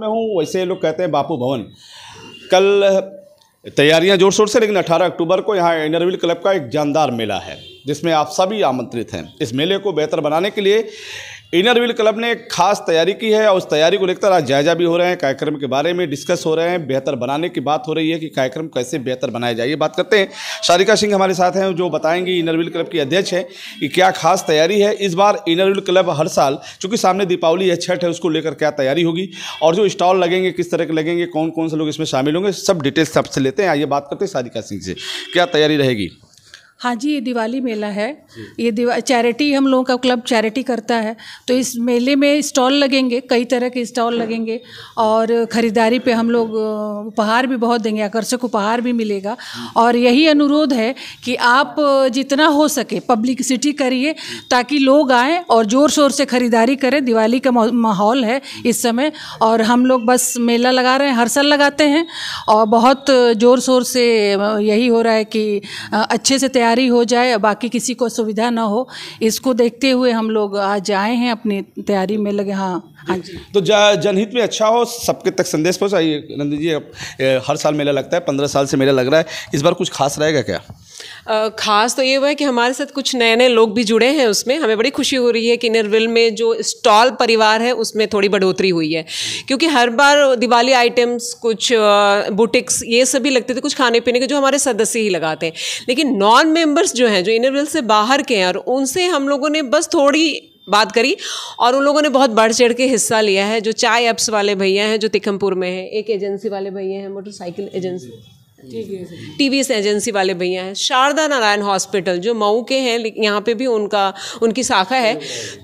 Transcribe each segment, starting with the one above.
में हूँ वैसे लोग कहते हैं बापू भवन कल तैयारियां जोर शोर से लेकिन 18 अक्टूबर को यहाँ इनरविल क्लब का एक जानदार मेला है जिसमें आप सभी आमंत्रित हैं इस मेले को बेहतर बनाने के लिए इनर व्हील क्लब ने एक खास तैयारी की है और उस तैयारी को लेकर आज जायजा भी हो रहे हैं कार्यक्रम के बारे में डिस्कस हो रहे हैं बेहतर बनाने की बात हो रही है कि कार्यक्रम कैसे बेहतर बनाया जाए ये बात करते हैं शारिका सिंह हमारे साथ हैं जो बताएंगी इनर व्हील क्लब की अध्यक्ष हैं कि क्या खास तैयारी है इस बार इनर व्हील क्लब हर साल चूँकि सामने दीपावली या छठ है उसको लेकर क्या तैयारी होगी और जो स्टॉल लगेंगे किस तरह के लगेंगे कौन कौन से लोग इसमें शामिल होंगे सब डिटेल्स सबसे लेते हैं आइए बात करते हैं शारिका सिंह से क्या तैयारी रहेगी हाँ जी ये दिवाली मेला है ये दिवा चैरिटी हम लोगों का क्लब चैरिटी करता है तो इस मेले में स्टॉल लगेंगे कई तरह के स्टॉल लगेंगे और ख़रीदारी पे हम लोग उपहार भी बहुत देंगे आकर्षक उपहार भी मिलेगा और यही अनुरोध है कि आप जितना हो सके पब्लिकसिटी करिए ताकि लोग आएँ और ज़ोर शोर से ख़रीदारी करें दिवाली का माहौल है इस समय और हम लोग बस मेला लगा रहे हैं हर साल लगाते हैं और बहुत ज़ोर शोर से यही हो रहा है कि अच्छे से तैयार तैयारी हो जाए बाकी किसी को सुविधा ना हो इसको देखते हुए हम लोग आज आए हैं अपनी तैयारी में लगे हाँ हाँ जी तो जनहित में अच्छा हो सबके तक संदेश पहुँचाइए नंदी जी हर साल मेला लगता है पंद्रह साल से मेला लग रहा है इस बार कुछ खास रहेगा क्या खास तो ये हुआ है कि हमारे साथ कुछ नए नए लोग भी जुड़े हैं उसमें हमें बड़ी खुशी हो रही है कि इनरविल में जो स्टॉल परिवार है उसमें थोड़ी बढ़ोतरी हुई है क्योंकि हर बार दिवाली आइटम्स कुछ बुटिक्स ये सभी लगते थे कुछ खाने पीने के जो हमारे सदस्य ही लगाते हैं लेकिन नॉन मेम्बर्स जो हैं जो इनरविल से बाहर के हैं और उनसे हम लोगों ने बस थोड़ी बात करी और उन लोगों ने बहुत बढ़ चढ़ के हिस्सा लिया है जो चाय एप्स वाले भैया हैं जो तिखमपुर में हैं एक एजेंसी वाले भैया हैं मोटरसाइकिल एजेंसी टीवीएस एजेंसी वाले भैया हैं शारदा नारायण हॉस्पिटल जो मऊ के हैं यहाँ पे भी उनका उनकी शाखा है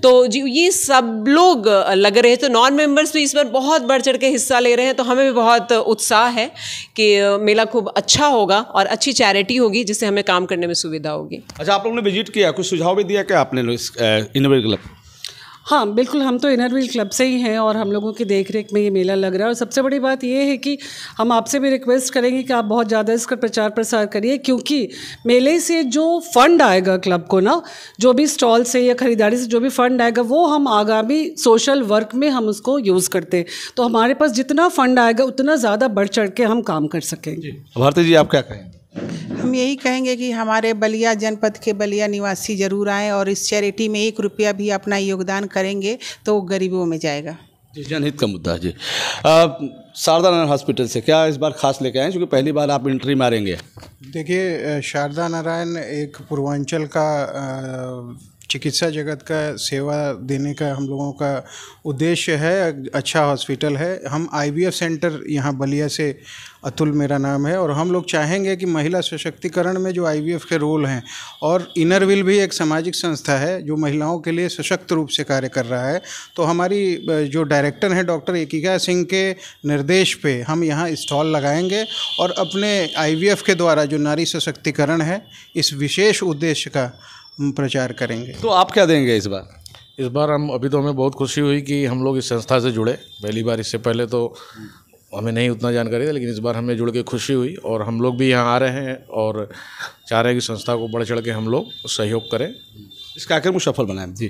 तो जी ये सब लोग लग रहे हैं तो नॉन मेंबर्स भी इस बार बहुत बढ़ चढ़ के हिस्सा ले रहे हैं तो हमें भी बहुत उत्साह है कि मेला खूब अच्छा होगा और अच्छी चैरिटी होगी जिससे हमें काम करने में सुविधा होगी अच्छा आप लोगों ने विजिट किया कुछ सुझाव भी दिया क्या आपने इस इनोवेट क्लब हाँ बिल्कुल हम तो इनर व्हील क्लब से ही हैं और हम लोगों की देख रेख में ये मेला लग रहा है और सबसे बड़ी बात ये है कि हम आपसे भी रिक्वेस्ट करेंगे कि आप बहुत ज़्यादा इसका प्रचार प्रसार करिए क्योंकि मेले से जो फंड आएगा क्लब को ना जो भी स्टॉल से या ख़रीदारी से जो भी फंड आएगा वो हम आगामी सोशल वर्क में हम उसको यूज़ करते हैं तो हमारे पास जितना फंड आएगा उतना ज़्यादा बढ़ चढ़ के हम काम कर सकेंगे भारती जी आप क्या कहें हम यही कहेंगे कि हमारे बलिया जनपद के बलिया निवासी जरूर आएँ और इस चैरिटी में एक रुपया भी अपना योगदान करेंगे तो गरीबों में जाएगा जी जनहित का मुद्दा जी शारदा नारायण हॉस्पिटल से क्या इस बार खास लेके आए क्योंकि पहली बार आप एंट्री मारेंगे देखिए शारदा नारायण एक पूर्वांचल का आ, चिकित्सा जगत का सेवा देने का हम लोगों का उद्देश्य है अच्छा हॉस्पिटल है हम आईवीएफ सेंटर यहाँ बलिया से अतुल मेरा नाम है और हम लोग चाहेंगे कि महिला सशक्तिकरण में जो आईवीएफ के रोल हैं और इनर विल भी एक सामाजिक संस्था है जो महिलाओं के लिए सशक्त रूप से कार्य कर रहा है तो हमारी जो डायरेक्टर हैं डॉक्टर एकिका सिंह के निर्देश पे हम यहाँ स्टॉल लगाएंगे और अपने आई के द्वारा जो नारी सशक्तिकरण है इस विशेष उद्देश्य का प्रचार करेंगे तो आप क्या देंगे इस बार इस बार हम अभी तो हमें बहुत खुशी हुई कि हम लोग इस संस्था से जुड़े पहली बार इससे पहले तो हमें नहीं उतना जानकारी था लेकिन इस बार हमें जुड़ के खुशी हुई और हम लोग भी यहाँ आ रहे हैं और चाह रहे हैं कि संस्था को बढ़ चढ़ के हम लोग सहयोग करें इस कार्यक्रम को सफल बनाए जी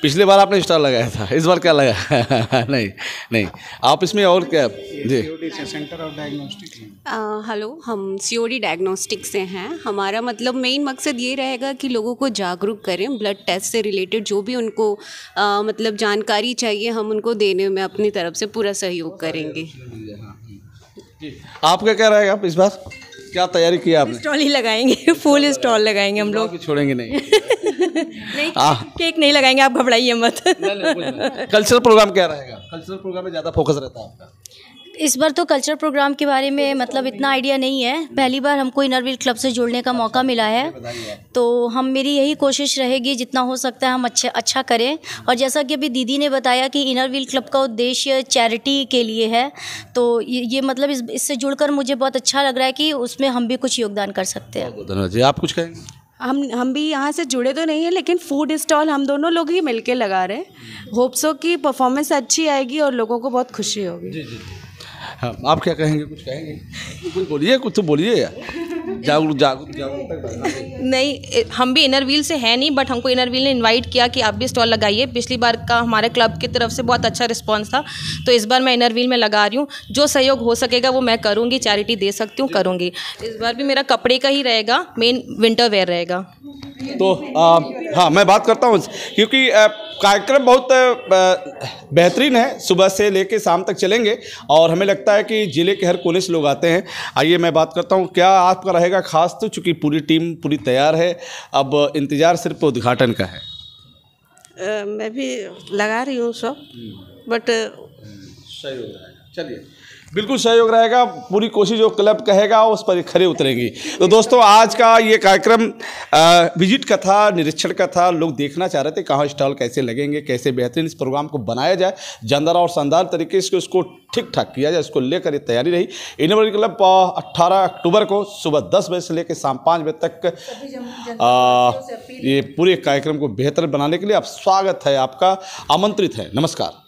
पिछले बार आपने स्टार लगाया था इस बार क्या लगाया नहीं नहीं आप इसमें और क्या जी सेंटर ऑफ डायग्नोस्टिक हेलो हम सीओडी डायग्नोस्टिक से हैं हमारा मतलब मेन मकसद ये रहेगा कि लोगों को जागरूक करें ब्लड टेस्ट से रिलेटेड जो भी उनको आ, मतलब जानकारी चाहिए हम उनको देने में अपनी तरफ से पूरा सहयोग करेंगे आपका क्या रहेगा आप इस बार क्या तैयारी किया आपने स्टॉल ही लगाएंगे फुल स्टॉल लगाएंगे हम लोग छोड़ेंगे नहीं नहीं केक हाँ। नहीं लगाएंगे आप घबराइए मत कल्चरल प्रोग्राम क्या रहेगा कल्चरल प्रोग्राम में ज़्यादा फोकस रहता है आपका इस बार तो कल्चर प्रोग्राम के बारे में मतलब इतना आइडिया नहीं है पहली बार हमको इनरविल क्लब से जुड़ने का अच्छा, मौका मिला है तो हम मेरी यही कोशिश रहेगी जितना हो सकता है हम अच्छे अच्छा करें हाँ। और जैसा कि अभी दीदी ने बताया कि इनरविल क्लब का उद्देश्य चैरिटी के लिए है तो ये, ये मतलब इस, इससे जुड़कर मुझे बहुत अच्छा लग रहा है कि उसमें हम भी कुछ योगदान कर सकते हैं धन्यवाद जी आप कुछ कहेंगे हम हम भी यहाँ से जुड़े तो नहीं हैं लेकिन फूड स्टॉल हम दोनों लोग ही मिलके लगा रहे हैं होप्सो की परफॉर्मेंस अच्छी आएगी और लोगों को बहुत खुशी होगी जी जी हाँ आप क्या कहेंगे कुछ कहेंगे कुछ बोलिए कुछ तो बोलिए जागरूक जागरूक नहीं हम भी इनर व्हील से हैं नहीं बट हमको इनर व्हील ने इनवाइट किया कि आप भी स्टॉल लगाइए पिछली बार का हमारे क्लब की तरफ से बहुत अच्छा रिस्पांस था तो इस बार मैं इनर व्हील में लगा रही हूँ जो सहयोग हो सकेगा वो मैं करूँगी चैरिटी दे सकती हूँ करूँगी इस बार भी मेरा कपड़े का ही रहेगा मेन विंटर वेयर रहेगा तो आ, हाँ मैं बात करता हूँ क्योंकि कार्यक्रम बहुत बेहतरीन है सुबह से कर शाम तक चलेंगे और हमें लगता है कि ज़िले के हर कोने से लोग आते हैं आइए मैं बात करता हूँ क्या आपका रहेगा खास तो चूँकि पूरी टीम पूरी तैयार है अब इंतज़ार सिर्फ उद्घाटन का है आ, मैं भी लगा रही हूँ सब हम्म। बट हम्म, सही हो जाएगा है चलिए बिल्कुल सहयोग रहेगा पूरी कोशिश जो क्लब कहेगा उस पर खड़े उतरेंगी तो दोस्तों आज का ये कार्यक्रम विजिट का था निरीक्षण का था लोग देखना चाह रहे थे कहाँ स्टॉल कैसे लगेंगे कैसे बेहतरीन इस प्रोग्राम को बनाया जाए जानदार और शानदार तरीके से उसको ठीक ठाक किया जाए इसको लेकर ये तैयारी रही इनोवेटिव क्लब अट्ठारह अक्टूबर को सुबह दस बजे से लेकर शाम पाँच बजे तक ये पूरे कार्यक्रम को बेहतर बनाने के लिए आप स्वागत है आपका आमंत्रित है नमस्कार